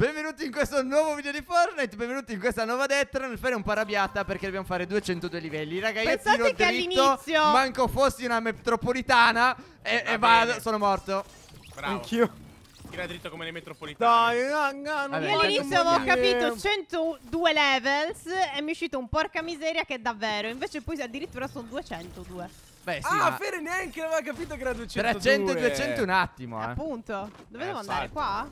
Benvenuti in questo nuovo video di Fortnite, benvenuti in questa nuova Death Run Fare un po' arrabbiata perché dobbiamo fare 202 livelli Ragazzi, io dritto, all'inizio manco fossi una metropolitana E, e vado, sono morto Bravo Anch'io Tira dritto come le metropolitane. Dai, no, no, Io all'inizio avevo capito 102 levels e mi è uscito un porca miseria che è davvero. Invece poi addirittura sono 202. Beh, sì, ah, ma... Fere neanche aveva capito che era 202. 300 e 200 un attimo, eh. Appunto. Dove devo eh, andare? Qua?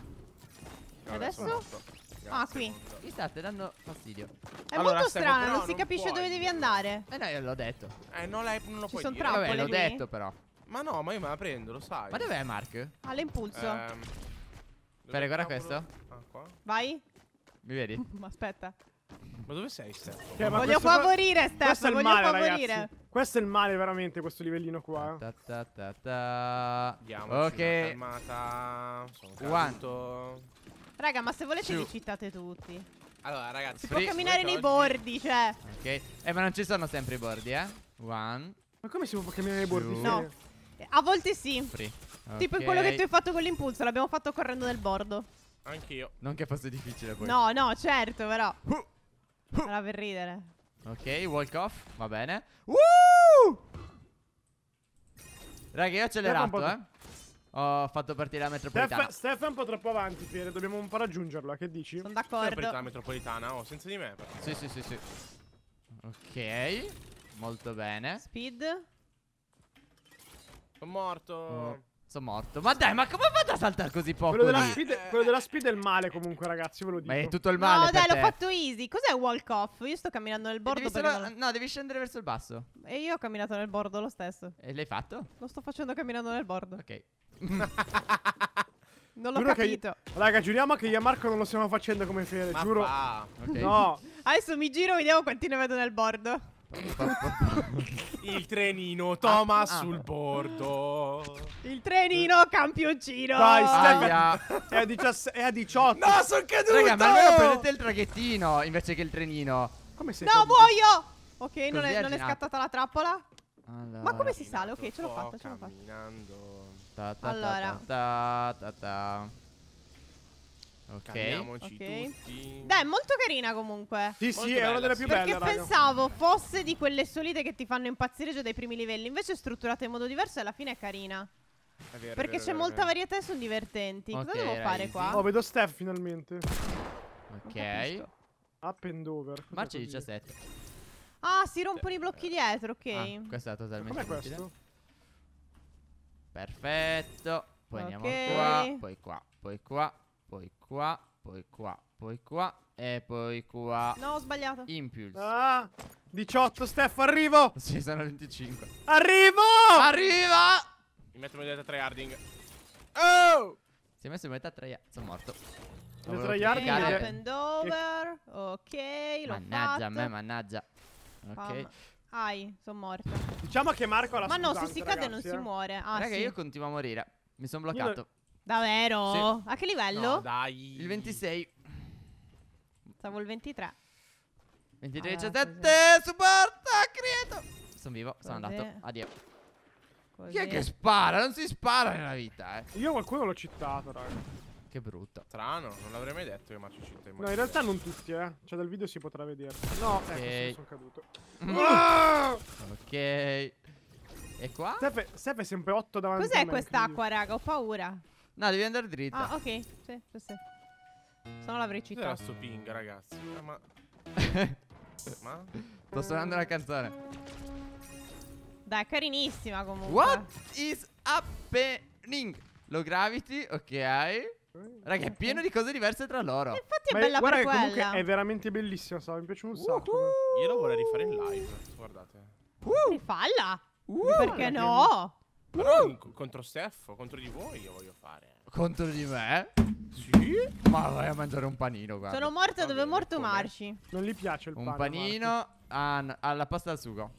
Adesso? adesso? Ah, qui. Mi state dando fastidio. È allora, molto strano, non si capisce puoi. dove devi andare. Eh, no, io l'ho detto. Eh, non, l'hai, non lo Ci puoi sono trappole Vabbè, l'ho detto però. Ma no, ma io me la prendo, lo sai. Ma dov'è Mark? All'impulso. Ah, ehm, Fai guarda questo. Ah, qua. Vai. Mi vedi? ma aspetta. Ma dove sei, Stefano? Cioè, voglio favorire, Stefano. Voglio male, favorire. Ragazzi. Questo è il male, veramente, questo livellino qua. Ta ta ta ta. Diamoci ok. Sono caduto. Raga, ma se volete li citate tutti. Allora, ragazzi. Si può camminare nei bordi, cioè. Ok. Eh, ma non ci sono sempre i bordi, eh. One. Ma come si può camminare nei bordi? No. A volte sì. Free. Okay. Tipo quello che tu hai fatto con l'impulso, l'abbiamo fatto correndo nel bordo. Anch'io. Non che fosse difficile poi. No, no, certo, però. Era per ridere. Ok, walk off, va bene. Woo! Raga, io ho accelerato, eh. Ho fatto partire la metropolitana. Steph, è un po' troppo avanti, Piere. Dobbiamo un po' raggiungerla. Che dici? Sono d'accordo. Sempre la metropolitana, oh, senza di me. Perché... Sì, sì, sì, sì. Ok. Molto bene. Speed. Sono morto. Oh. Sono morto. Ma dai, ma come vado a saltare così poco? Quello della, speed, quello della, speed, è il male, comunque, ragazzi. Ve lo dico. Ma è tutto il male. No, dai, l'ho fatto easy. Cos'è walk off? Io sto camminando nel bordo. Devi solo... No, devi scendere verso il basso. E io ho camminato nel bordo lo stesso. E l'hai fatto? Lo sto facendo camminando nel bordo. Ok. Non l'ho capito. Che... Raga, giuriamo che io e Marco non lo stiamo facendo come Fede, Ma giuro. Okay. No. Adesso mi giro e vediamo quanti ne vedo nel bordo. Il trenino Toma ah. ah, sul bordo. Il trenino campioncino. Vai, Stefano. È, è, a 18. No, sono caduto. Raga, ma almeno prendete il traghettino invece che il trenino. Come sei? No, muoio. Ok, non è, non è, scattata la trappola. Allora, ma come si sale? Ok, ce l'ho fatta, ce l'ho fatta. Camminando. Ta ta allora. Ta ta ta Ok. okay. Tutti. Dai, molto carina comunque. Sì, molto sì, bella, è una delle più belle. Perché pensavo fosse di quelle solite che ti fanno impazzire già dai primi livelli. Invece è strutturata in modo diverso e alla fine è carina. È vero, perché c'è molta varietà e sono divertenti. Okay, Cosa devo ragazzi. fare qua? Oh, vedo Steph finalmente. Ok. Up and over. Marcia 17. Ah, si rompono i blocchi dietro, ok. Ah, questa è totalmente. Com'è questo? Perfetto. Poi okay. andiamo qua, poi qua, poi qua, poi qua, poi qua, poi qua e poi qua. No, ho sbagliato. Impulse. Ah, 18, Steph, arrivo. Sì, sono 25. Arrivo! Arriva! Mi metto in modalità tryharding. Oh! Si è messo in metà tryharding. Sono morto. Lo tryharding è... Up and over. Ok, l'ho Mannaggia fatto. a me, mannaggia. Ok. Pam. Ai, sono morto. Diciamo che Marco ha la Ma no, se si cade eh. non si muore. Ah, Raga, sì. io continuo a morire. Mi sono bloccato. Davvero? Sì. A che livello? No, dai. Il 26. Stavo il 23. 23 17 supporta credo. Sono vivo, sono andato. Addio. Così. Chi è che spara? Non si spara nella vita, eh. Io qualcuno l'ho citato, raga. Che brutta. Strano, non l'avrei mai detto che Marcio Città è No, in realtà non tutti, eh. Cioè, dal video si potrà vedere. No, ecco, okay. ecco, sono caduto. Mm. Ah! ok. E qua? Seppe, è sempre 8 davanti a Cos'è quest'acqua, raga? Ho paura. No, devi andare dritto. Ah, ok. Sì, sì, sì. Se no l'avrei citato. Era sto ping, ragazzi? Ah, ma... ma? Sto suonando la canzone. Dai, carinissima comunque. What is happening? Low gravity, ok. Raga, è pieno di cose diverse tra loro. Infatti è Ma bella guarda, quella. comunque è veramente bellissima, so, mi piace un sacco. Uh -huh. Io lo vorrei rifare in live, guardate. Uh. Rifalla. Uh. Perché no? Uh. contro Steffo, contro di voi io voglio fare. Contro di me? Sì. Ma vai a mangiare un panino, guarda. Sono morto dove è morto Marci. Non gli piace il panino. Un panino alla pasta al sugo.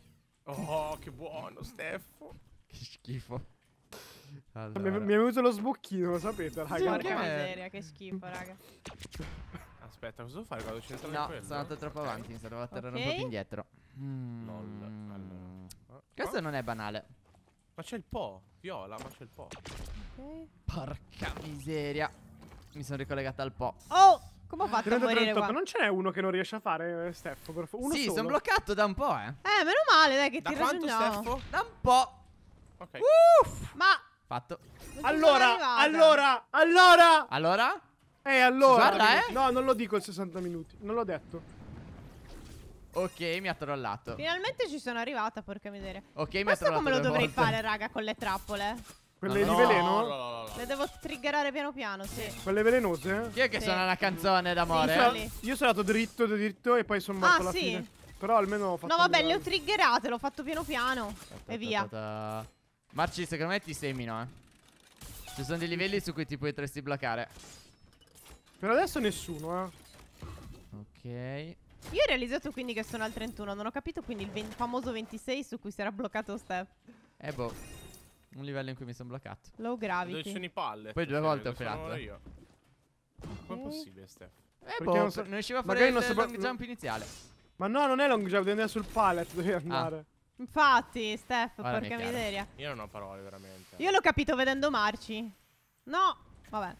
Oh, che buono, Steffo. Che schifo. Allora. Mi, mi, è venuto lo sbocchino, lo sapete, raga. Porca miseria, che schifo, raga. Aspetta, cosa devo fare quando c'entra no, quello? No, sono andato troppo okay. avanti, mi serve okay. atterrare un po' più indietro. Mm. Lol. Allora. Oh, Questo non è banale. Ma c'è il po', viola, ma c'è il po'. Ok. Porca miseria. Mi sono ricollegato al po'. Oh! Come ho ah. fatto 30, a morire 38. qua? Non ce n'è uno che non riesce a fare, eh, Steffo, per favore. Sì, sono bloccato da un po', eh. Eh, meno male, dai, che da ti raggiungiamo. Da quanto, Steffo? Da un po'. Ok. Uff! Ma... Fatto. Allora, allora, allora. Allora? Eh, allora. Guarda, eh. No, non lo dico il 60 minuti. Non l'ho detto. Ok, mi ha trollato. Finalmente ci sono arrivata, porca miseria. Ok, mi ha trollato. come lo dovrei volte. fare, raga, con le trappole? Quelle no, di veleno? No, no, le devo triggerare piano piano, sì. Quelle velenose? Chi è che sì. suona una canzone d'amore? Sì, io sono andato dritto, dritto e poi sono morto ah, alla sì. fine. Però almeno ho fatto... No, vabbè, le ho triggerate, l'ho fatto piano piano. Ta ta ta e via. Marci, secondo me ti semino, eh. Ci sono dei livelli su cui ti potresti bloccare. Per adesso nessuno, eh. Ok. Io ho realizzato quindi che sono al 31, non ho capito quindi il famoso 26 su cui si era bloccato Steph. Eh boh, un livello in cui mi sono bloccato. Low gravity. Dove ci sono i palle? Poi due volte ho frenato. io. Okay. Com'è possibile Steph? Eh Perché boh, non, so, non riusciva a fare il long jump iniziale. Ma no, non è long jump, devi andare sul pallet, devi andare. Ah. Infatti, Steph, Guarda porca miseria. Io non ho parole, veramente. Io l'ho capito vedendo Marci. No, vabbè.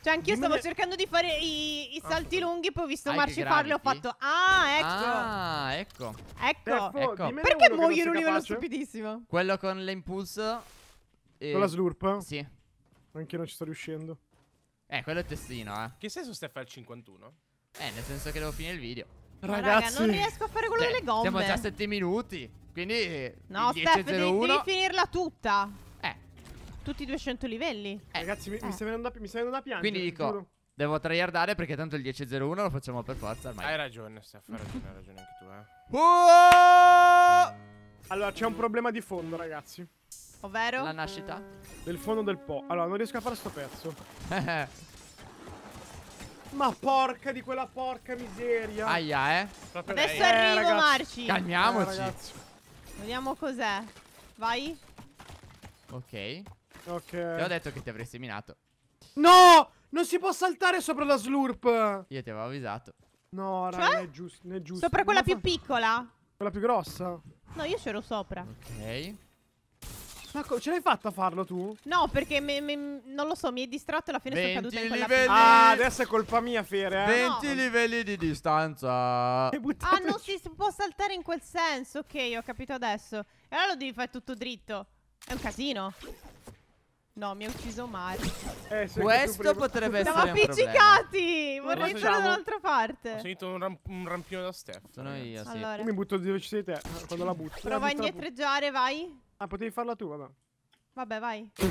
Cioè, anch'io stavo le... cercando di fare i, i ah, salti oh, lunghi, poi ho visto Marci farlo e ho fatto... Ah, ecco! Ah, ecco. Ecco. Steph, ecco. Perché muoio in un livello stupidissimo? Quello con l'impulso... E... Con la slurp? Sì. Anche non ci sto riuscendo. Eh, quello è testino, eh. Che senso Steph al 51? Eh, nel senso che devo finire il video. Ragazzi, raga, non riesco a fare quello cioè, delle gomme. Siamo già a 7 minuti. Quindi eh, No, Steph, devi, devi finirla tutta. Eh. Tutti i 200 livelli. Eh. Ragazzi, mi, eh. mi sta venendo da piangere. Quindi dico... Giuro. Devo tryhardare perché tanto il 10 0 lo facciamo per forza ormai. Hai ragione, Steph, hai ragione, hai ragione anche tu, eh. Oh! Allora, c'è un problema di fondo, ragazzi. Ovvero? La nascita? Del fondo del po'. Allora, non riesco a fare sto pezzo. Ma porca di quella porca miseria. Aia, eh. Adesso eh, arrivo, ragazzi. Marci. Calmiamoci. Eh, Vediamo cos'è. Vai. Ok. Ok. Ti ho detto che ti avrei seminato. No! Non si può saltare sopra la slurp. Io ti avevo avvisato. No, raga, cioè? è giusto, è giusto. Sopra quella più piccola? Quella più grossa? No, io c'ero sopra. Ok. Ma ce l'hai fatta a farlo tu? No, perché me, me, non lo so, mi è distratto e alla fine sono caduta in quella livelli... Ah, adesso è colpa mia, Fere. Eh? 20 no. livelli di distanza. Ah, non si può saltare in quel senso. Ok, ho capito adesso. E allora lo devi fare tutto dritto. È un casino. No, mi ha ucciso Mario. Eh, Questo potrebbe Siamo essere. Siamo appiccicati! Vorrei stare da un'altra parte. Ho sentito un, ramp un rampione da Steph. Sono io, sì. Allora. Mi butto dove ci sei te. Eh, quando la butto. Prova a eh, indietreggiare, vai. Ah, potevi farla tu, vabbè. Vabbè, vai. Ma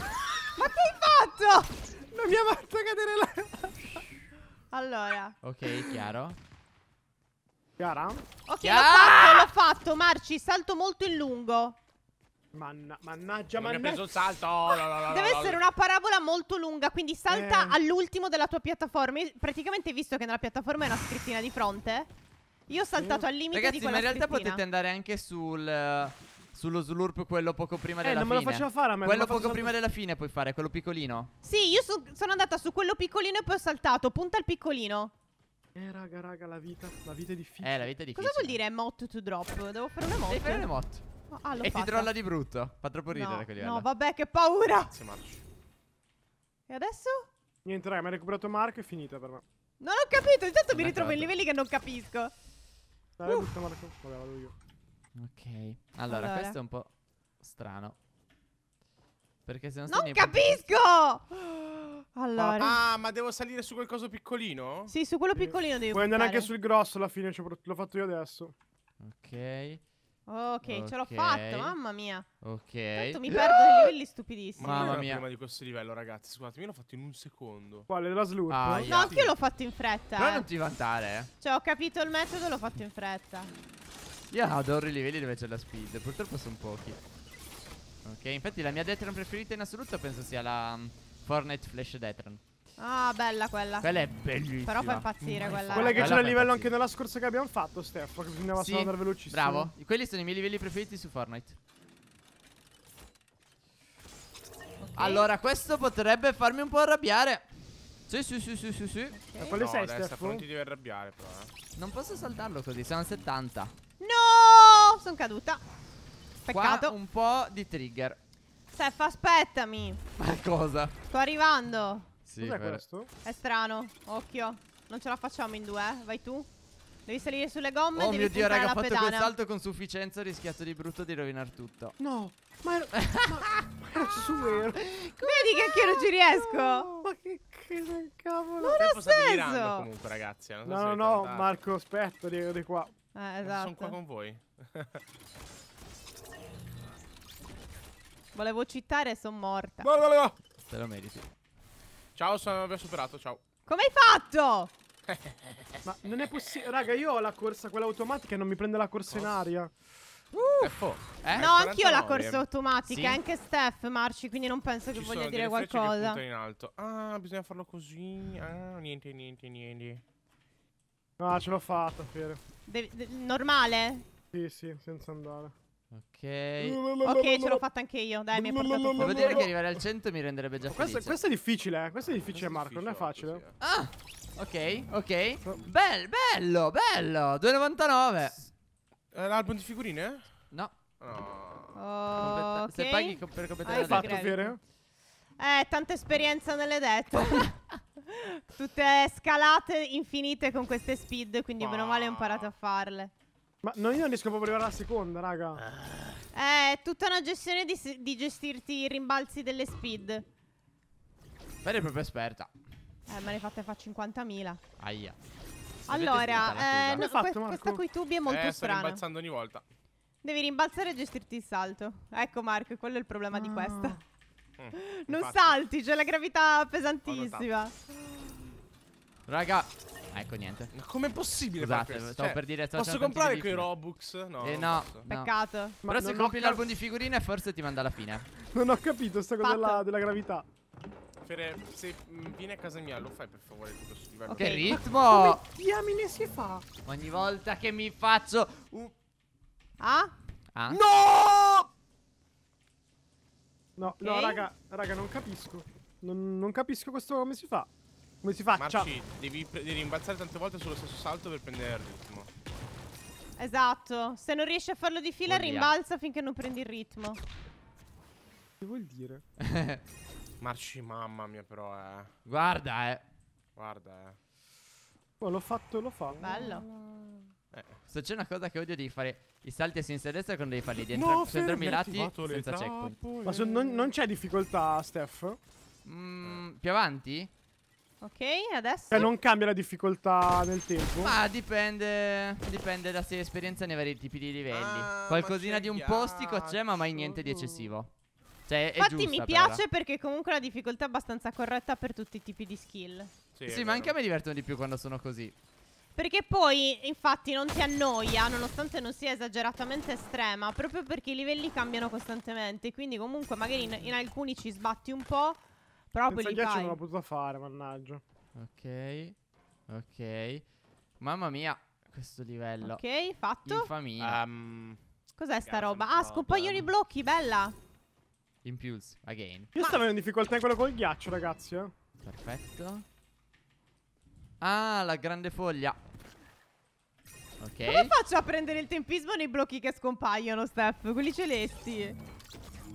che hai fatto? Non mi ha fatto cadere la... allora. Ok, chiaro. Chiara? Ok, l'ho fatto, l'ho fatto, Marci. Salto molto in lungo. Manna mannaggia, non mannaggia. Mi ha preso il salto. Oh, no, no, no, Deve essere una parabola molto lunga, quindi salta eh. all'ultimo della tua piattaforma. praticamente, visto che nella piattaforma è una scrittina di fronte, io ho saltato al limite Ragazzi, di quella ma in realtà scrittina. potete andare anche sul... Eh, sullo slurp quello poco prima eh, della fine. Eh, non me lo faceva fare a me. Quello poco prima della fine puoi fare, quello piccolino. Sì, io so sono andata su quello piccolino e poi ho saltato. Punta al piccolino. Eh, raga, raga, la vita, la vita è difficile. Eh, la vita è difficile. Cosa vuol dire mod to drop? Devo fare una mod. Devi eh, fare le mod. Ah, ah e fatta. ti trolla di brutto. Fa troppo ridere no, quelli. No, vabbè, che paura. Grazie, Marco. E adesso? Niente, raga, mi ha recuperato Marco e è finita per me. Non ho capito, intanto mi ritrovo in certo. livelli che non capisco. Dai, uh. Marco. Vabbè, vado io. Ok. Allora, allora, questo è un po' strano. Perché se no Non capisco! Allora. Ah, ah, ma devo salire su qualcosa piccolino? Sì, su quello piccolino devi Puoi andare anche sul grosso alla fine, l'ho fatto io adesso. Ok. Ok, ce l'ho fatto, mamma mia. Ok. Tanto mi perdo dei livelli stupidissimi. Mamma mia. prima di questo livello, ragazzi. Scusatemi, l'ho fatto in un secondo. Quale? La slurp? Ah, No, anch'io l'ho fatto in fretta. Però non ti vantare, eh. Cioè, ho capito il metodo e l'ho fatto in fretta. Io adoro i livelli dove c'è la speed Purtroppo sono pochi Ok, infatti la mia Detron preferita in assoluto penso sia la um, Fortnite Flash Detron Ah, bella quella. Quella è bellissima. Però fa impazzire mm, quella. Quella che c'era a livello anche nella scorsa che abbiamo fatto, Stefano. Che bisognava sì, solo andare velocissimo. Bravo. Quelli sono i miei livelli preferiti su Fortnite. Okay. Allora, questo potrebbe farmi un po' arrabbiare. Sì, sì, sì, sì, sì. sì. Okay. Ma quale no, sei, Stefano? Sta pronti di arrabbiare, però. Eh. Non posso saltarlo così, sono al 70 sono caduta. Peccato. Qua un po' di trigger. Sef, aspettami. Ma cosa? Sto arrivando. Sì, Cos'è questo? È strano. Occhio. Non ce la facciamo in due, eh. Vai tu. Devi salire sulle gomme. Oh mio dio, raga, ho fatto pedana. quel salto con sufficienza. Ho rischiato di brutto di rovinare tutto. No, ma era, ma, ma era vero. Vedi che anch'io non ci riesco. ma che, che cavolo. Non ha senso. Comunque, ragazzi. Eh, non so no, no, no, Marco, aspetta, devo di qua. Eh, esatto. Sono qua con voi. Volevo citare e sono morta. No, no, no. Te lo meriti. Ciao, sono vi superato, ciao. Come hai fatto? Ma non è possibile. Raga, io ho la corsa, quella automatica e non mi prende la corsa Cos in aria. Uh. Eh, oh, eh, no, anch'io ho la corsa automatica, sì. anche Steph Marci, quindi non penso Ci che voglia dire qualcosa. Che in alto. Ah, bisogna farlo così. Ah, niente, niente, niente. No, ce l'ho fatta, Fere. normale? Sì, sì, senza andare. Ok, ok, ce l'ho fatta anche io. Dai, mi ha portato fuori. Devo dire che arrivare al 100 mi renderebbe già felice. Questo, è difficile, eh. Questo è ah, difficile, Marco. non è facile. Ah, ok, ok. Bel, bello, bello. 2,99. l'album di figurine? No. Oh, Se paghi per completare l'album. Hai fatto, Fere? Eh, tanta esperienza nelle dette. Tutte scalate infinite con queste speed, quindi meno male ho imparato a farle. Ma no, io non riesco proprio ad arrivare alla seconda, raga. Eh, è tutta una gestione di, di gestirti i rimbalzi delle speed. Vera è proprio esperta. Eh, ma ne fate fa 50.000. Aia. Allora, eh, no, fatto, que questa con i tubi è molto eh, strana. Sto rimbalzando ogni volta. Devi rimbalzare e gestirti il salto. Ecco, Marco, quello è il problema ah. di questa. Mm, non Infatti. salti, c'è la gravità pesantissima. Raga, ecco niente. Ma com'è possibile Scusate, fare stavo cioè, per dire Posso comprare quei Robux? No, eh, no, Peccato. Ma Però se compri l'album di figurine forse ti manda alla fine. Non ho capito sta cosa della, della gravità. Fere, se mm, vieni a casa mia, lo fai per favore tutto Che ritmo! come diamine si fa? Ogni volta che mi faccio un... Ah? ah? No! No, okay. no, raga, raga, non capisco. Non, non, capisco questo come si fa. Come si fa? Marci, devi, devi rimbalzare tante volte sullo stesso salto per prendere il ritmo. Esatto. Se non riesci a farlo di fila, Oddio. rimbalza finché non prendi il ritmo. Che vuol dire? Marci, mamma mia, però, eh. Guarda, eh. Guarda, eh. Oh, l'ho fatto, l'ho fatto. Bello. Eh, se c'è una cosa che odio devi fare i salti a sinistra e a destra quando devi farli dentro, no, senza i lati senza checkpoint. Ma non, non c'è difficoltà, Steph? Mm, più avanti? Ok, adesso. Cioè, non cambia la difficoltà nel tempo? Ma dipende. Dipende da se hai esperienza nei vari tipi di livelli. Ah, Qualcosina di un postico c'è, ma mai niente di eccessivo. Cioè, Infatti mi piace però. perché comunque la difficoltà è abbastanza corretta per tutti i tipi di skill. Sì, sì ma vero. anche a me divertono di più quando sono così. Perché poi, infatti, non ti annoia, nonostante non sia esageratamente estrema, proprio perché i livelli cambiano costantemente. Quindi comunque magari in, in alcuni ci sbatti un po', però poi li fai. Senza non l'ho potuto fare, mannaggia. Ok, ok. Mamma mia, questo livello. Ok, fatto. Infamia. Um, ehm, Cos'è sta roba? Ah, scompaiono i blocchi, bella. Impulse, again. Io Ma... stavo in difficoltà in quello col ghiaccio, ragazzi. Eh. Perfetto. Ah, la grande foglia. Ok. Come faccio a prendere il tempismo nei blocchi che scompaiono, Steph? Quelli celesti.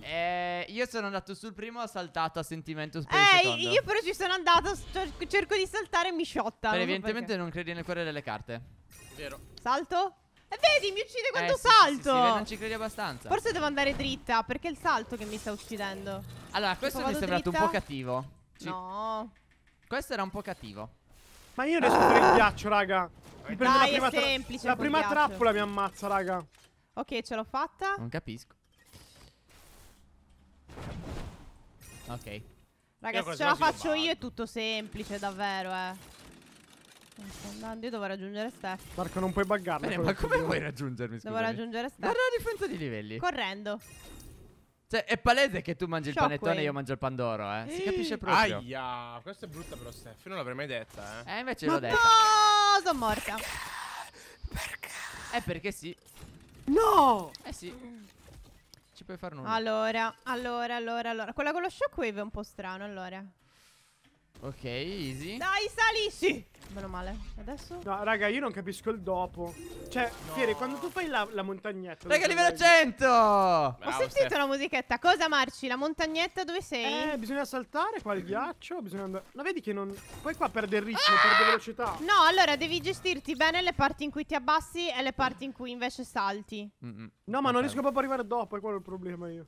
Eh, io sono andato sul primo, ho saltato a sentimento per eh, io però ci sono andato, cerco di saltare e mi sciotta. Per non evidentemente so non credi nel cuore delle carte. Vero. Salto? E eh, vedi, mi uccide quando eh, salto. Sì, sì, sì, non ci credi abbastanza. Forse devo andare dritta, perché è il salto che mi sta uccidendo. Allora, questo mi è sembrato dritta? un po' cattivo. Ci... No. Questo era un po' cattivo. Ma io ne sono per il ghiaccio, raga. Mi prendo Dai, la prima, semplice, la prima trappola mi ammazza, raga. Ok, ce l'ho fatta. Non capisco. Ok. Raga, se ce la faccio io è tutto semplice, davvero, eh. Sto andando, io devo raggiungere Steph. Marco, non puoi buggarlo. Bene, ma come vuoi raggiungermi? Scusami. Devo raggiungere Steph. Guarda la differenza di livelli. Correndo. Cioè, è palese che tu mangi Shockwave. il panettone e eh. io mangio il pandoro, eh. Si capisce proprio. Aia, questa è brutta però, Steph. non l'avrei mai detta, eh. Eh, invece l'ho detta. No, sono morta. Perché? Perché? Eh, perché sì. No! Eh sì. Ci puoi fare nulla. Allora, allora, allora, allora. Quella con lo shockwave è un po' strano, allora. Ok, easy. Dai, sali! Sì. Meno male. Adesso? No, raga, io non capisco il dopo. Cioè, no. Fieri, quando tu fai la, la montagnetta... Raga, livello 100! Bravo, Ho sentito Steph. una musichetta. Cosa, Marci? La montagnetta dove sei? Eh, bisogna saltare qua il mm. ghiaccio, bisogna andare... Ma vedi che non... Poi qua perde il ritmo, ah! perde velocità. No, allora devi gestirti bene le parti in cui ti abbassi e le parti in cui invece salti. Mm -mm. No, ma non riesco proprio a arrivare dopo, è quello il problema io.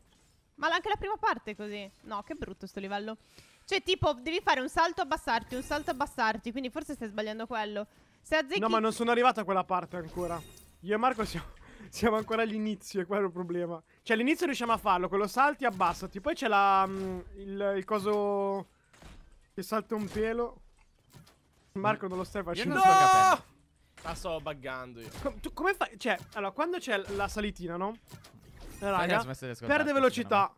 Ma anche la prima parte è così. No, che brutto sto livello. Cioè, tipo, devi fare un salto, abbassarti, un salto, abbassarti. Quindi forse stai sbagliando quello. Se azzecchi... No, ma non sono arrivato a quella parte ancora. Io e Marco siamo, siamo ancora all'inizio, è quello il problema. Cioè, all'inizio riusciamo a farlo, quello salti, abbassati. Poi c'è la... Mm, il, il coso... Che salta un pelo. Marco non lo stai facendo. Io non no! sto La sto buggando io. Com tu come fai? Cioè, allora, quando c'è la salitina, no? Raga, perde velocità.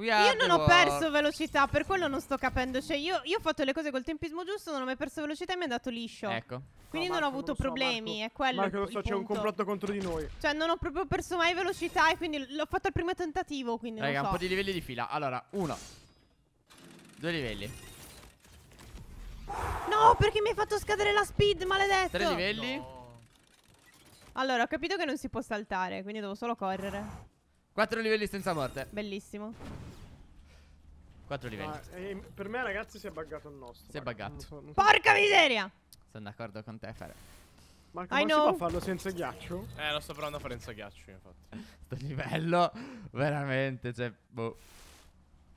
Io non ho perso velocità, per quello non sto capendo. Cioè, io, io ho fatto le cose col tempismo giusto, non ho mai perso velocità e mi è andato liscio. Ecco. Quindi no, Marco, non ho avuto problemi, so, è quello. Marco, lo so, c'è un complotto contro di noi. Cioè, non ho proprio perso mai velocità e quindi l'ho fatto al primo tentativo, quindi Raga, so. un po' di livelli di fila. Allora, uno. Due livelli. No, perché mi hai fatto scadere la speed, maledetto. Tre livelli. No. Allora, ho capito che non si può saltare, quindi devo solo correre. Quattro livelli senza morte. Bellissimo. Quattro livelli. Ah, eh, per me, ragazzi, si è buggato il nostro. Si è buggato. so, so. Porca miseria! Sono d'accordo con te, Fare. Marco, I ma know. si può farlo senza ghiaccio? Eh, lo sto provando a fare senza ghiaccio, infatti. Sto livello, veramente, cioè, boh.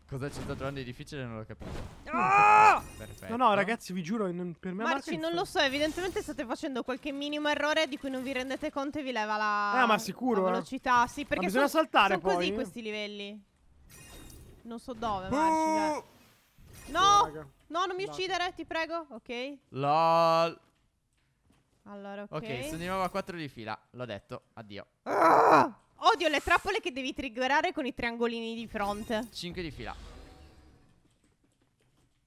Cosa c'è stato di difficile non l'ho capito. Ah! No, no, ragazzi, vi giuro, non, per me Marci, non lo so, evidentemente state facendo qualche minimo errore di cui non vi rendete conto e vi leva la, ah, ma sicuro, la eh. velocità. Eh. Sì, perché ma bisogna son, saltare son poi. così questi livelli. Non so dove, boh! Marci. Uh! No! Boh, no, non mi uccidere, ti prego. Ok. LOL. Allora, ok. Ok, sono di nuovo a 4 di fila. L'ho detto. Addio. Ah! Odio le trappole che devi triggerare con i triangolini di fronte. 5 di fila.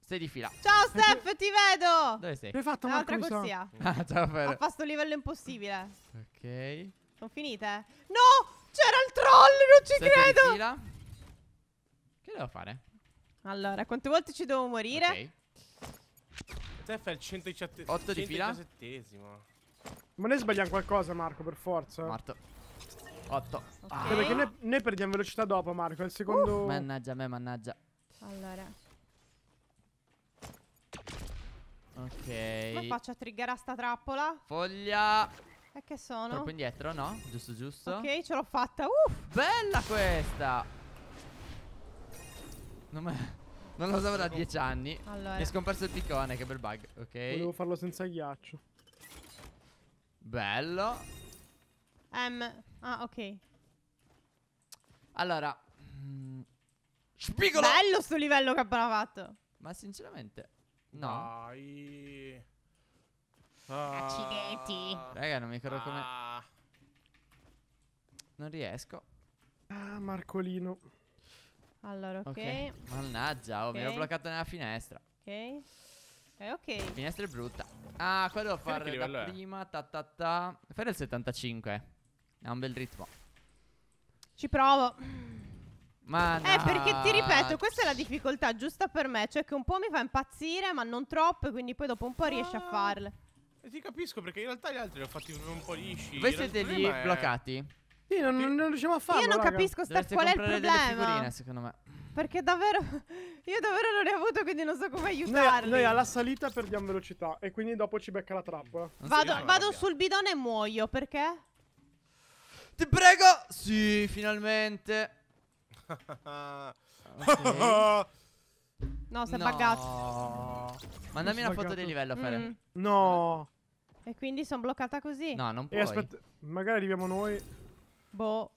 Sei di fila. Ciao Steph, ti vedo. Dove sei? Hai fatto un'altra corsia. Ah, ciao Fer. Ho fatto il livello impossibile. Ok. Sono finite? No! C'era il troll, non ci Sette credo! Di fila. Che devo fare? Allora, quante volte ci devo morire? Ok. Steph è il 117 8 di fila. Ma noi sbagliamo qualcosa, Marco, per forza. Marto. 8. Okay. Perché noi, noi, perdiamo velocità dopo, Marco. Il secondo. Uh, mannaggia, me, mannaggia. Allora. Ok. Come faccio a triggerare sta trappola? Foglia. E che sono? Troppo indietro, no? Giusto, giusto. Ok, ce l'ho fatta. Uff. Bella questa. Non me. Non lo usavo da 10 anni. Allora. Mi è scomparso il piccone, che bel bug. Ok. Volevo farlo senza ghiaccio. Bello. M. Ah, ok. Allora, mm, Spigolo! Bello sto livello che abbiamo fatto. Ma sinceramente, no. Dai. Ah, ah. Raga, non mi ricordo come. Ah. Non riesco. Ah, Marcolino. Allora, ok. okay. Mannaggia, oh, okay. mi ero bloccato nella finestra. Ok. Eh, ok. La finestra è brutta. Ah, quello devo fare da prima. È? Ta ta ta. Fai del 75. È un bel ritmo. Ci provo. Ma eh, perché ti ripeto, questa è la difficoltà giusta per me. Cioè, che un po' mi fa impazzire, ma non troppo. quindi poi dopo un po' ah. riesci a farle. E ti capisco perché in realtà gli altri li ho fatti un po' lisci. Voi siete lì è... bloccati? Sì, non, non, riusciamo a farlo. Io non raga. capisco sta, qual è il problema. Figurine, secondo me. Perché davvero. Io davvero non ne ho avuto, quindi non so come aiutarli. Noi, noi alla salita perdiamo velocità. E quindi dopo ci becca la trappola. Vado, vado sul bidone e muoio perché? Ti prego. Sì, finalmente. okay. No, si è no. buggato. Mandami una foto del livello, Fere. Mm. No. E quindi sono bloccata così. No, non puoi. E aspetta, magari arriviamo noi. Boh.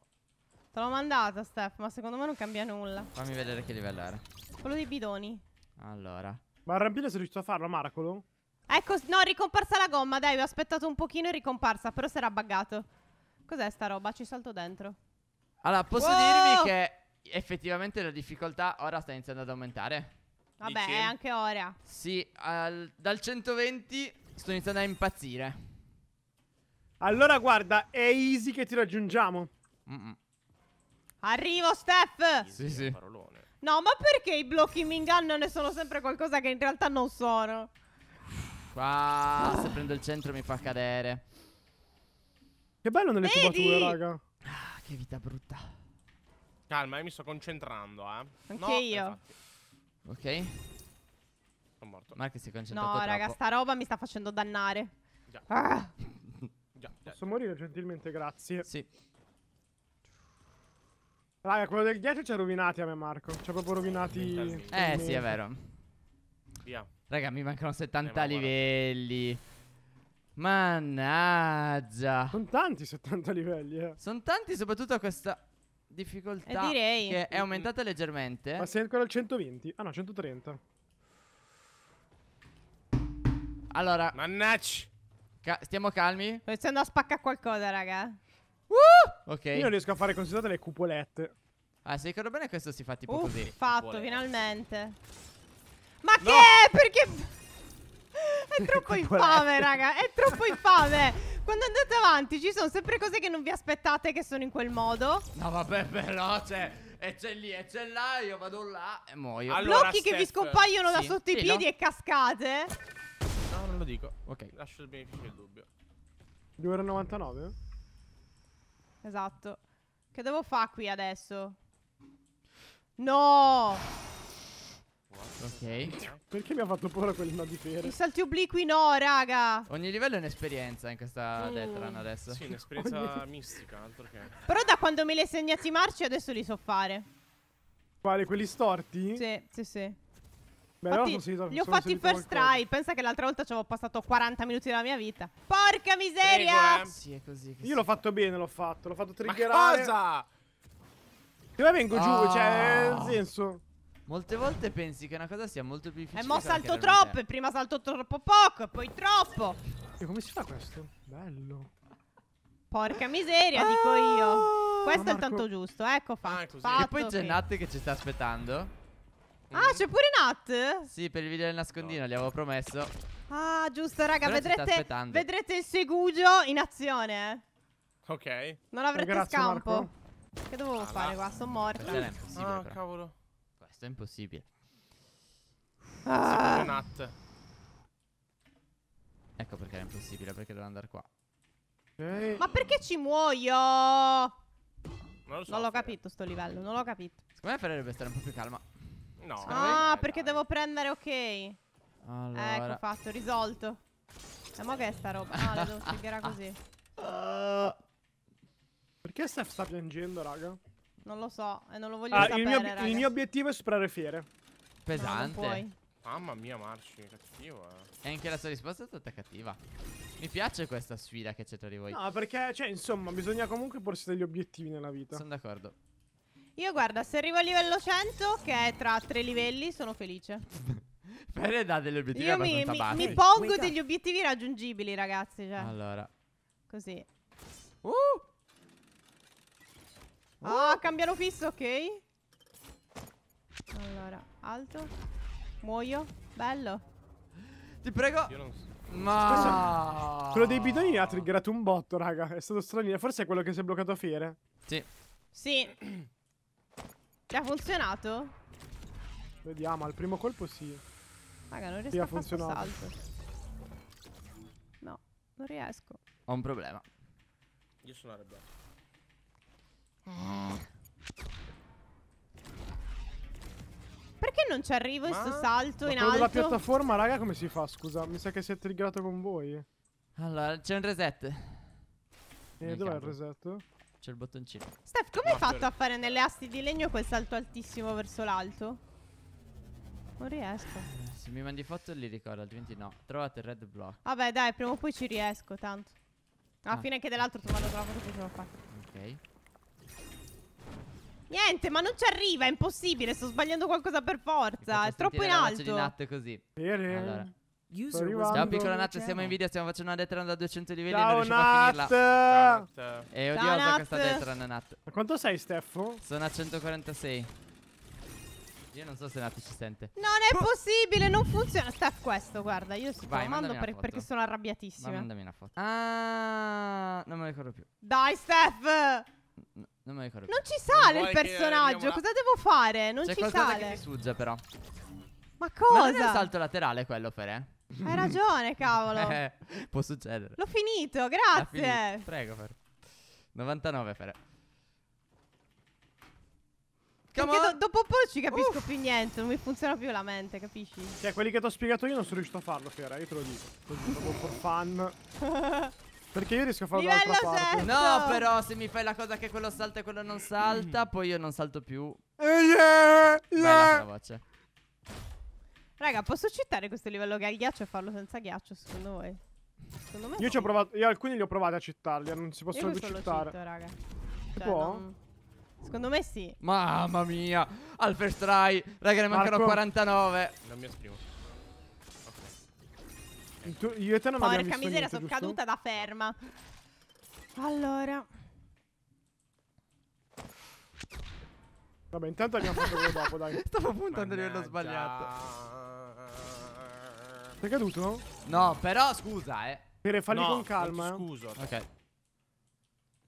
Te l'ho mandata, Steph, ma secondo me non cambia nulla. Fammi vedere che livello era. Quello dei bidoni. Allora. Ma il rampino sei riuscito a farlo, Marco? Ecco, no, ricomparsa la gomma, dai, ho aspettato un pochino e ricomparsa, però si era buggato. Cos'è sta roba? Ci salto dentro. Allora, posso wow! dirvi che effettivamente la difficoltà ora sta iniziando ad aumentare. Vabbè, Dici? anche ora. Sì, al, dal 120 sto iniziando a impazzire. Allora, guarda, è easy che ti raggiungiamo. Mm -mm. Arrivo, Steph! Easy sì, sì. Parolone. No, ma perché i blocchi mi ingannano e sono sempre qualcosa che in realtà non sono? Qua, se prendo il centro mi fa cadere. Che bello nelle Vedi? tubature, raga. Ah, che vita brutta. Calma, io mi sto concentrando, eh. Anche no, io. Ok. Sono morto. Marco si è concentrato No, troppo. raga, sta roba mi sta facendo dannare. Già. Ah. Già, già. Posso morire gentilmente, grazie. Sì. Raga, quello del 10 ci ha rovinati a me, Marco. Ci ha proprio rovinati. Eh, sì, eh, è vero. Via. Raga, mi mancano 70 eh, livelli. Mannaggia. Sono tanti 70 livelli, eh. Sono tanti soprattutto a questa difficoltà. Eh, direi. Che è aumentata leggermente. Ma sei ancora al 120? Ah no, 130. Allora. Mannaggia. Ca stiamo calmi. Sto iniziando a spaccare qualcosa, raga. Uh! Ok. Io non riesco a fare considerate le cupolette. Ah, se ricordo bene questo si fa tipo Uff, così. fatto, Cupolette. finalmente. Ma no. che? Perché... È troppo infame, raga, è troppo infame. Quando andate avanti ci sono sempre cose che non vi aspettate che sono in quel modo. No, vabbè, però, cioè... E c'è lì, e c'è là, io vado là e muoio. Allora, Blocchi che vi scompaiono sì. da sotto sì, i piedi no? e cascate. No, non lo dico. Ok, lascio il beneficio del dubbio. 2,99€? Esatto. Che devo fare qui adesso? No! Ok. Perché mi ha fatto paura quel no di pere? I salti obliqui no, raga. Ogni livello è un'esperienza in questa mm. Deathrun adesso. Sì, un'esperienza mistica, altro che. Però da quando me li hai segnati marci adesso li so fare. Quale, quelli storti? Sì, sì, sì. Beh, Infatti, sono li ho fatti first try. Pensa che l'altra volta ci avevo passato 40 minuti della mia vita. Porca miseria! Prego, eh. Sì, è così. Io l'ho fatto bene, l'ho fatto. L'ho fatto triggerare. Ma cosa? Come vengo oh. giù? Cioè, nel ah. senso. Molte volte pensi che una cosa sia molto più difficile. E eh, mo salto troppo. E prima salto troppo poco. E poi troppo. E come si fa questo? Bello. Porca miseria, dico io. Ah, questo Ma è Marco... tanto giusto. Ecco ah, fatto. Ah, e poi c'è Nat che ci sta aspettando. Ah, mm. c'è pure Nat? Sì, per il video del nascondino, no. gli avevo promesso. Ah, giusto, raga, vedrete, vedrete il segugio in azione. Ok. Non avrete eh, Grazie, scampo. Marco. Che dovevo ah, fare là. qua? Sono morto. Ah, cavolo. Questo è impossibile. Ah. Nat. Ecco perché era impossibile, perché devo andare qua. Okay. Ma perché ci muoio? Non l'ho so, capito sto livello, non l'ho capito. Secondo me Ferrari dovrebbe stare un po' più calma. No. Secondo ah, me... perché dai. devo prendere ok. Allora. Ecco fatto, risolto. E eh, mo che è sta roba? Ah, la devo spiegare così. Uh. Perché Steph sta piangendo, raga? Non lo so e non lo voglio ah, sapere, il mio, il mio, obiettivo è superare fiere. Pesante. No, Mamma mia, Marci, cattivo, eh. E anche la sua risposta è stata cattiva. Mi piace questa sfida che c'è tra di voi. No, perché, cioè, insomma, bisogna comunque porsi degli obiettivi nella vita. Sono d'accordo. Io, guarda, se arrivo al livello 100, che è tra tre livelli, sono felice. Fede dà degli obiettivi Io mi, mi, mi, pongo degli obiettivi raggiungibili, ragazzi, cioè. Allora. Così. Uh! Ah, cambiano fisso, ok. Allora, alto. Muoio. Bello. Ti prego. Io non so. Ma quello dei bidoni ha triggerato un botto, raga. È stato stranino. Forse è quello che si è bloccato a fiere. Sì. Sì. Ti ha funzionato? Vediamo, al primo colpo sì. Raga, non riesco sì, a fare salto. No, non riesco. Ho un problema. Io sono arrabbiato. Perché non ci arrivo ma... sto salto ma in alto? Ma la piattaforma, raga, come si fa? Scusa, mi sa che si è triggerato con voi. Allora, c'è un reset. E eh, dov'è il reset? C'è il bottoncino. Steph, come hai fatto a fare nelle asti di legno quel salto altissimo verso l'alto? Non riesco. Eh, se mi mandi foto li ricordo, altrimenti no. Trovate il red block. Vabbè, dai, prima o poi ci riesco, tanto. Alla ah. fine anche dell'altro trovando la foto che ce l'ho fatta. Ok. Niente, ma non ci arriva, è impossibile. Sto sbagliando qualcosa per forza. È troppo in alto. di Nat così. Allora. Ciao piccola Nat, siamo in video, stiamo facendo una death da 200 livelli Ciao, e non riusciamo Nat. a finirla. Ciao Nat! È odiosa Ciao, questa death Nat. Ma quanto sei, Steffo? Sono a 146. Io non so se Nat ci sente. Non è possibile, non funziona. Steph, questo, guarda, io sto Vai, per, perché sono arrabbiatissima. Ma mandami una foto. Ah, non me ne ricordo più. Dai, Steph! non mi ricordo. Non ci sale non il personaggio. Cosa devo fare? Non ci sale. Che ti sugge, però. Ma cosa? Ma non è un salto laterale quello, Ferè. Hai ragione, cavolo. eh, può succedere. L'ho finito, grazie. Finito. Prego, Ferè. 99, Ferè. Come Perché do dopo poi ci capisco Uff. più niente, non mi funziona più la mente, capisci? Cioè, quelli che ti ho spiegato io non sono riuscito a farlo, Fiera, eh, io te lo dico. Così, dopo for fun. Perché io riesco a farlo Livello un'altra parte. No, però se mi fai la cosa che quello salta e quello non salta, mm. poi io non salto più. Eh, yeah, yeah. voce. Raga, posso citare questo livello che ha il ghiaccio e farlo senza ghiaccio, secondo voi? Secondo me Io no. ci ho provato, io alcuni li ho provati a citarli, eh, non si possono più citare. Cito, raga. Si cioè, può? Non... Secondo me sì. Mamma mia, al first try, raga ne mancano 49. Non mi esprimo. Tu, io e te non Porca abbiamo visto miseria, sono caduta da ferma. Allora. Vabbè, intanto abbiamo fatto quello dopo, dai. Stavo puntando a livello sbagliato. Sei caduto? No, però scusa, eh. Per falli no, con calma. No, eh. scuso. Ok.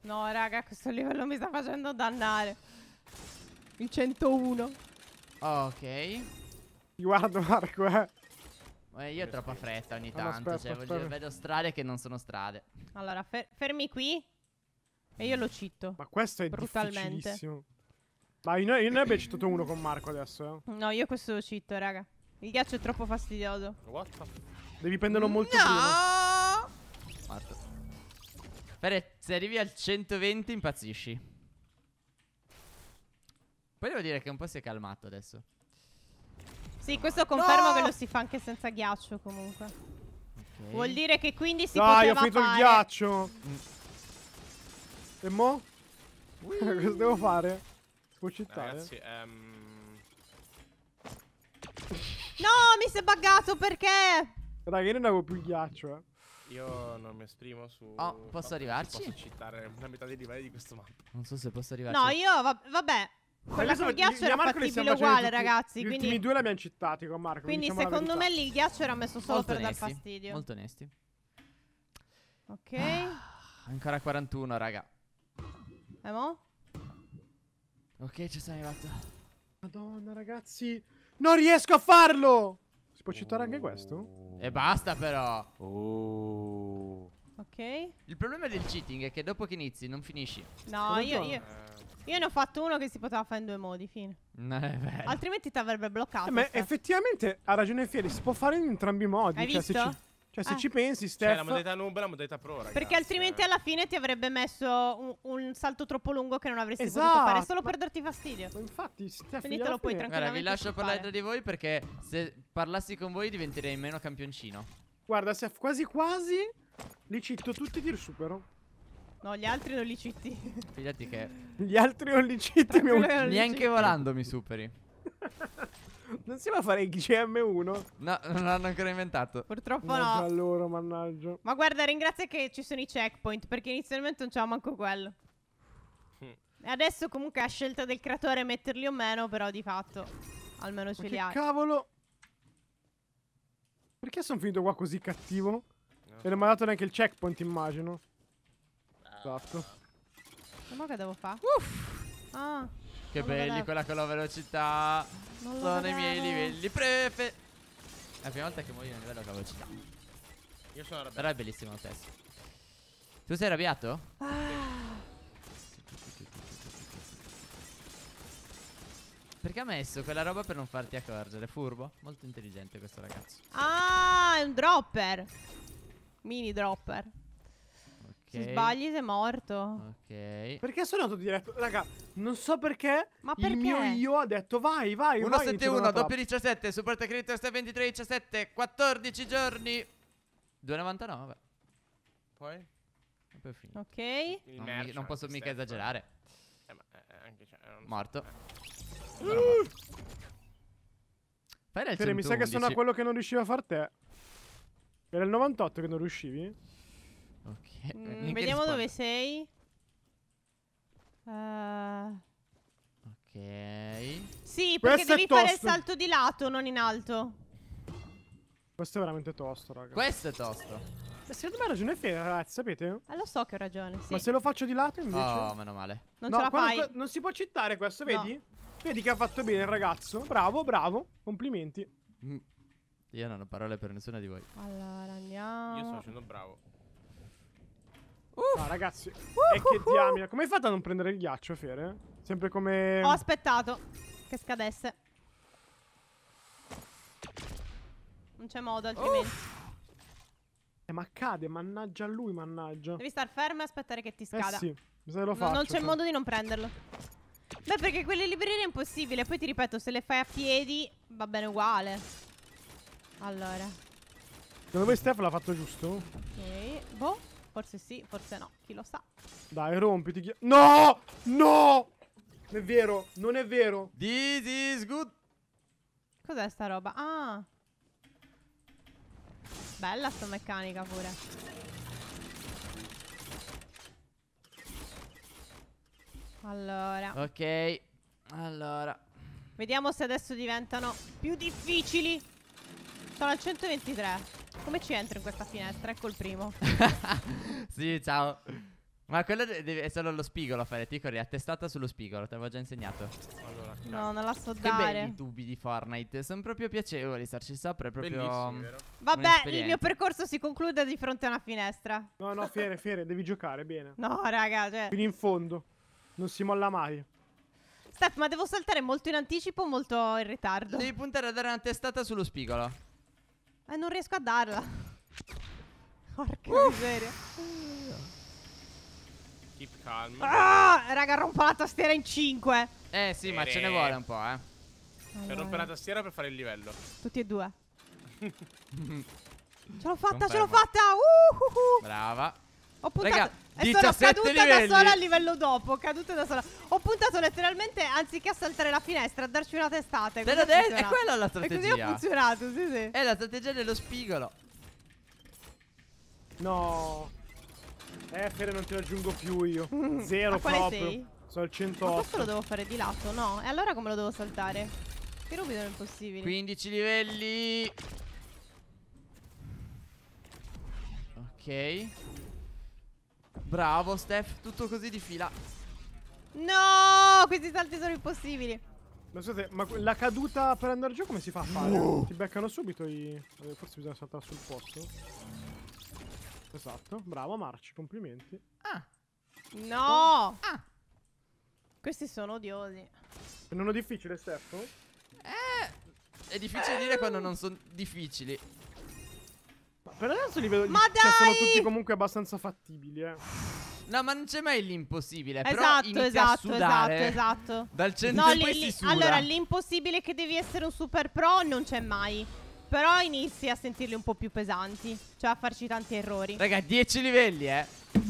No, raga, questo livello mi sta facendo dannare. Il 101. Ok. Guardo Marco, eh. Eh, io ho troppa fretta ogni tanto. aspetta, cioè, aspetta. vedo strade che non sono strade. Allora, fer fermi qui. E io lo cito. Ma questo è brutalmente. Ma io, ne abbiamo citato uno con Marco adesso. Eh. No, io questo lo cito, raga. Il ghiaccio è troppo fastidioso. What? the... Devi prenderlo molto no! prima. Morto. Pere, se arrivi al 120 impazzisci. Poi devo dire che un po' si è calmato adesso. Sì, questo confermo no! che lo si fa anche senza ghiaccio comunque. Okay. Vuol dire che quindi si Dai, poteva Dai, ho finito fare. il ghiaccio! Mm. E mo? Cosa devo fare? Spuccittare? Ragazzi, um... No, mi si è buggato, perché? Raga, io non avevo più ghiaccio, eh. Io non mi esprimo su. Oh, posso arrivarci? Posso citare la metà dei livelli di questo mappa. Non so se posso arrivarci. No, io, va vabbè. Con la col ghiaccio era fattibile uguale, ragazzi. Gli quindi... ultimi due l'abbiamo citati con Marco. Quindi, diciamo secondo me, lì il ghiaccio era messo solo molto per onesti, dar fastidio. Molto onesti. Ok. Ah, ancora 41, raga. E eh, mo? Ok, ci sei arrivato. Madonna, ragazzi. Non riesco a farlo! Si può citare anche questo? E basta, però. Oh. Ok. Il problema del cheating è che dopo che inizi non finisci. No, io, io, io ne ho fatto uno che si poteva fare in due modi, fine. Altrimenti ti avrebbe bloccato. Eh, ma effettivamente ha ragione Fieri, si può fare in entrambi i modi. Hai cioè, visto? Se ci, cioè, eh. se ah. ci pensi, Steph... Cioè, la modalità noob e la modalità pro, ragazzi. Perché eh. altrimenti alla fine ti avrebbe messo un, un salto troppo lungo che non avresti esatto. potuto fare, solo ma... per darti fastidio. Ma infatti, Steph... Quindi te lo puoi tranquillamente Guarda, vi lascio scappare. parlare tra di voi perché se parlassi con voi diventerei meno campioncino. Guarda, Steph, quasi quasi li cito tutti di ti supero. No, gli altri non li citi. Fidati che... Gli altri non li citi, mi uccidi. Neanche volando mi superi. non si va a fare il GM1? No, non l'hanno ancora inventato. Purtroppo mannaggia no. loro, mannaggia. Ma guarda, ringrazia che ci sono i checkpoint, perché inizialmente non c'era manco quello. Hm. E adesso comunque è scelta del creatore metterli o meno, però di fatto almeno ce li ha. cavolo! Perché sono finito qua così cattivo? No. E non mi ha dato neanche il checkpoint, immagino. Cocco. Ma mo che devo fare? Uff! Ah, che belli quella con la velocità. Non Sono vedevo. i miei livelli prefe. È la prima volta che muoio a livello della velocità. Io sono arrabbiato. Però è bellissimo lo stesso. Tu sei arrabbiato? Ah. Perché ha messo quella roba per non farti accorgere? Furbo. Molto intelligente questo ragazzo. Ah, è un dropper. Mini dropper. Se sbagli sei morto. Ok. Perché sono andato diretto? Raga, non so perché. Ma perché? Il mio io ha detto vai, vai. vai. 171, doppio 17, super tecnico 23, 17, 14 giorni. 2,99. Poi? Poi finito. Ok. No, non, non posso eh, mica step. esagerare. Eh, ma, eh, eh, anche, cioè, Morto. Uh. Fai il Fede, cioè, mi sa che sono a quello che non riusciva a far te. Era il 98 che non riuscivi? Ok. Mm, vediamo rispondo. dove sei. Uh... Ok. Sì, perché devi fare il salto di lato, non in alto. Questo è veramente tosto, raga. Questo è tosto. Ma eh, secondo me ha ragione Fede, ragazzi, sapete? Eh, lo so che ho ragione, sì. Ma se lo faccio di lato invece... Oh, meno male. Non no, ce la fai. Non si può accettare questo, vedi? No. Vedi che ha fatto bene il ragazzo. Bravo, bravo. Complimenti. Mm. Io non ho parole per nessuna di voi. Allora, andiamo... Io sto facendo bravo. No, ragazzi, uh, e che uh, uh, diamine. Come hai fatto a non prendere il ghiaccio, Fere? Sempre come... Ho aspettato che scadesse. Non c'è modo, altrimenti. Eh, ma cade, mannaggia lui, mannaggia. Devi star fermo e aspettare che ti eh scada. Eh sì, se lo faccio. No, non c'è cioè. modo di non prenderlo. Beh, perché quelle librerie è impossibile. Poi ti ripeto, se le fai a piedi va bene uguale. Allora. Secondo me Steph l'ha fatto giusto? Ok, boh. Forse sì, forse no, chi lo sa. Dai, rompiti. No! No! Non è vero, non è vero. This is good. Cos'è sta roba? Ah. Bella sta meccanica pure. Allora. Ok. Allora. Vediamo se adesso diventano più difficili. Sono al 123. Come ci entro in questa finestra? Ecco il primo. sì, ciao. Ma quello deve essere lo spigolo a fare, Ticori, è testata sullo spigolo, te l'avevo già insegnato. Allora, no, non la so che dare. Che i dubbi di Fortnite, sono proprio piacevoli starci sopra, è proprio... Vabbè, il mio percorso si conclude di fronte a una finestra. No, no, Fiere, Fiere, devi giocare bene. No, raga, cioè... Fino in fondo, non si molla mai. Steph, ma devo saltare molto in anticipo o molto in ritardo? Devi puntare a dare una testata sullo spigolo. Eh, non riesco a darla. Porca Uff. miseria. Keep calm. Ah, raga, rompo la tastiera in 5. Eh sì, ma ce ne eh. vuole un po', eh. Cioè, allora. Per rompere la tastiera per fare il livello. Tutti e due. ce l'ho fatta, Confermo. ce l'ho fatta. Uh, uh, uh. Brava. Ho puntato Raga, e sono caduta livelli. da sola al livello dopo, caduta da sola. Ho puntato letteralmente anziché a saltare la finestra a darci una testata. E da de- è quella la strategia. E così ha funzionato, sì, sì. È la strategia dello spigolo. No. Eh, Fere non ti raggiungo più io. Zero proprio. Sei? Sono al 108. Ma questo lo devo fare di lato, no? E allora come lo devo saltare? Che rubido è impossibile. 15 livelli. Ok. Bravo Steph, tutto così di fila. No, questi salti sono impossibili. Ma scusate, ma la caduta per andare giù come si fa a fare? Uh. Ti beccano subito i... Eh, forse bisogna saltare sul posto. Esatto, bravo Marci, complimenti. Ah. No! Oh. Ah. Questi sono odiosi. Non è difficile, Steph? Eh, è difficile eh. dire quando non sono difficili per adesso li vedo. Ma li, dai! Cioè, sono tutti comunque abbastanza fattibili, eh. No, ma non c'è mai l'impossibile. Esatto, esatto, esatto, esatto, esatto. Dal centro no, poi li, Allora, l'impossibile che devi essere un super pro non c'è mai. Però inizi a sentirli un po' più pesanti. Cioè a farci tanti errori. Raga, 10 livelli, eh.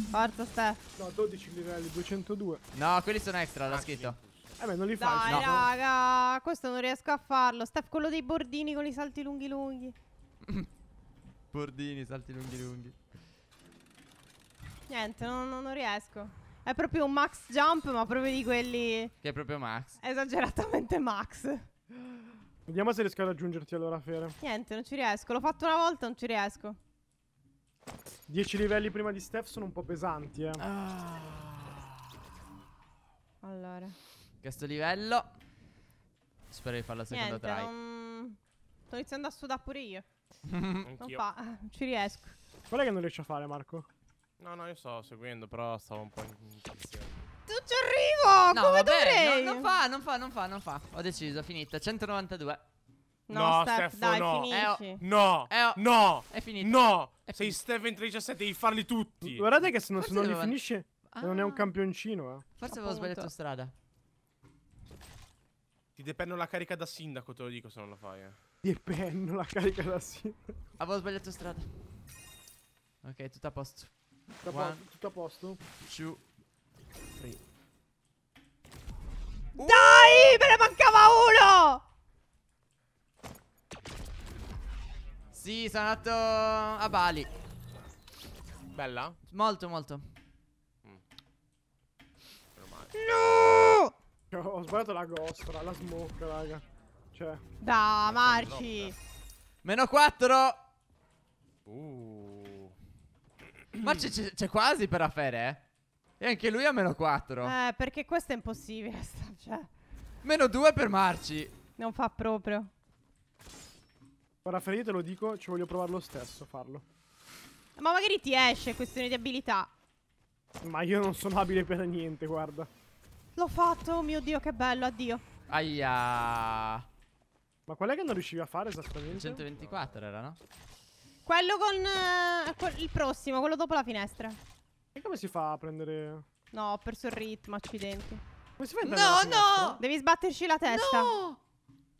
Forza, Steph. No, 12 livelli, 202. No, quelli sono extra, l'ha ah, scritto. Eh beh, non li fai. Dai, no. raga, questo non riesco a farlo. Steph, quello dei bordini con i salti lunghi lunghi. Bordini, salti lunghi lunghi. Niente, non, non riesco. È proprio un max jump, ma proprio di quelli... Che è proprio max. Esageratamente max. Vediamo se riesco a raggiungerti allora, Fere. Niente, non ci riesco. L'ho fatto una volta, non ci riesco. Dieci livelli prima di Steph sono un po' pesanti, eh. Ah. Allora. Questo livello... Spero di farlo farla seconda Niente, try. Non... Sto iniziando a sudare pure io non fa, ci riesco. Qual è che non riesci a fare, Marco? No, no, io sto seguendo, però stavo un po' in impaziente. Non ci arrivo! No, come vabbè, no, non fa, non fa, non fa, non fa. Ho deciso, finita. 192. No, no Steph, Steph dai, no. Finisci. Eh, oh. No, eh, oh. no, è finito. No, è sei Steph in 17, devi farli tutti. Guardate che se non, se non li finisce, ah. non è un campioncino. Eh. Forse avevo sbagliato strada. Ti dependono la carica da sindaco, te lo dico se non lo fai. Eh e penno la carica da sì. Avevo sbagliato strada. Ok, tutto a posto. Tutto a posto. Tutto a posto. Two, three. Uh! Dai, me ne mancava uno! Sì, sono andato a Bali. Bella? Molto, molto. Mm. No! Ho sbagliato la ghost, la smoke, raga. Cioè. Da, Marci. Meno 4. Uh. Ma c'è quasi per Afere, eh? E anche lui ha meno 4. Eh, perché questo è impossibile. Cioè. Meno 2 per Marci. Non fa proprio. Guarda, Afere, io te lo dico, ci voglio provare lo stesso, farlo. Ma magari ti esce, questione di abilità. Ma io non sono abile per niente, guarda. L'ho fatto, oh mio Dio, che bello, addio. Aia. Ma qual è che non riuscivi a fare esattamente? 124 era, no? Quello con... Eh, quel, il prossimo, quello dopo la finestra. E come si fa a prendere... No, ho perso il ritmo, accidenti. Come si fa a No, no! Devi sbatterci la testa. No!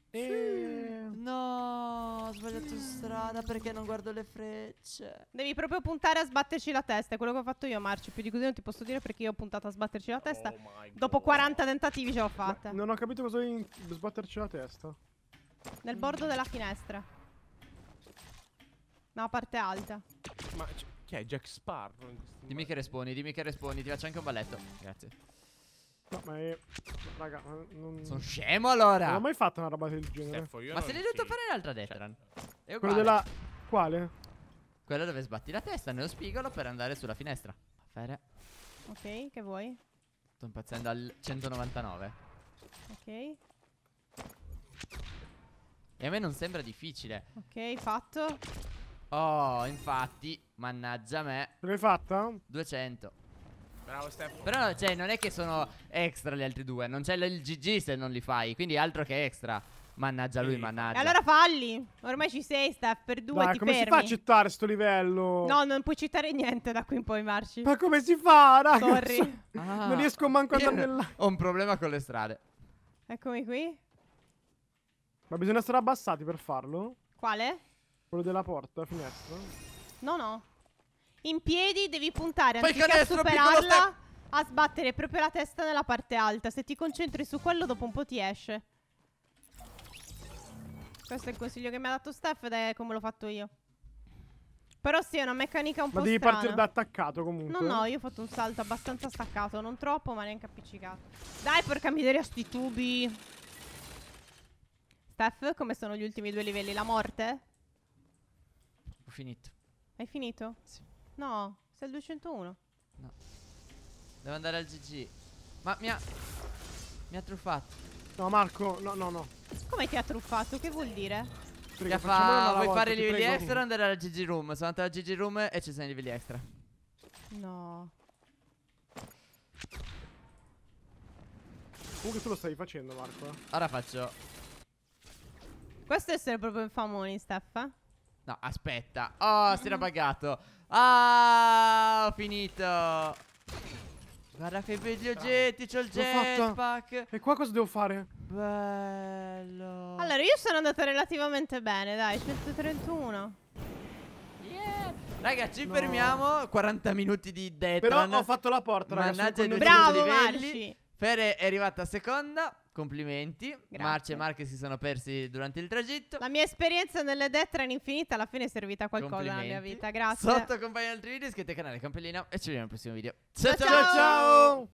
E... No, ho sbagliato strada perché non guardo le frecce. Devi proprio puntare a sbatterci la testa. È quello che ho fatto io, Marci. Più di così non ti posso dire perché io ho puntato a sbatterci la testa. Oh Dopo 40 tentativi ce l'ho fatta. Ma non ho capito cosa devi sbatterci la testa. Nel bordo della finestra. Ma parte alta. Ma chi è Jack Sparrow? In dimmi che rispondi, dimmi che rispondi. Ti faccio anche un balletto. Grazie. No, ma è... Raga, non... Sono scemo allora! Non ho mai fatto una roba del genere. Steffo, ma se l'hai detto fare l'altra Detran. Cioè, Quello della... Quale? Quello dove sbatti la testa nello spigolo per andare sulla finestra. Fere. Ok, che vuoi? Sto impazzendo al 199. Ok. E a me non sembra difficile. Ok, fatto. Oh, infatti, mannaggia me. L'hai fatta? 200. Bravo Steph Però cioè, non è che sono extra gli altri due, non c'è il GG se non li fai, quindi altro che extra. Mannaggia lui, mannaggia. E allora falli. Ormai ci sei, Steph. Per due Dai, ti come fermi. si fa a accettare sto livello? No, non puoi citare niente da qui in poi, Marci. Ma come si fa, ragazzi? Corri Ah, non riesco manco a andare là. Ho un problema con le strade. Eccomi qui. Ma bisogna essere abbassati per farlo? Quale? Quello della porta, finestra? No, no. In piedi devi puntare Fai anziché canestro, a superarla a sbattere proprio la testa nella parte alta. Se ti concentri su quello, dopo un po' ti esce. Questo è il consiglio che mi ha dato Steph ed è come l'ho fatto io. Però sì, è una meccanica un ma po' strana. Ma devi partire da attaccato comunque. No, no, io ho fatto un salto abbastanza staccato. Non troppo, ma neanche appiccicato. Dai, porca miseria, sti tubi. Fef, come sono gli ultimi due livelli? La morte? Ho finito. Hai finito? Sì. No, sei al 201. No. Devo andare al GG. Ma mi ha... Mi ha truffato. No Marco, no no no. Come ti ha truffato? Che vuol dire? Prego, fa, vuoi volta, fare i livelli prego. extra o andare al GG Room? Sono andato al GG Room e ci sono i livelli extra. No. Comunque tu lo stavi facendo Marco. Eh. Ora faccio questo è essere proprio infamoni, Steffa. No, aspetta. Oh, si era pagato. Ah, ho finito. Guarda che belli oggetti, c'ho il jetpack. E qua cosa devo fare? Bello. Allora, io sono andata relativamente bene, dai, 131. Yeah. Raga, ci no. fermiamo. 40 minuti di Detron. Però ho fatto la porta, raga. Mannaggia, Bravo, livelli. Marci. Fer è arrivata a seconda. Complimenti. Marcia e Marche si sono persi durante il tragitto. La mia esperienza nelle death train infinita alla fine è servita a qualcosa nella mia vita. Grazie. Sotto compagni altri video, iscrivetevi al canale, Campellino e ci vediamo al prossimo video. ciao ciao! ciao. ciao.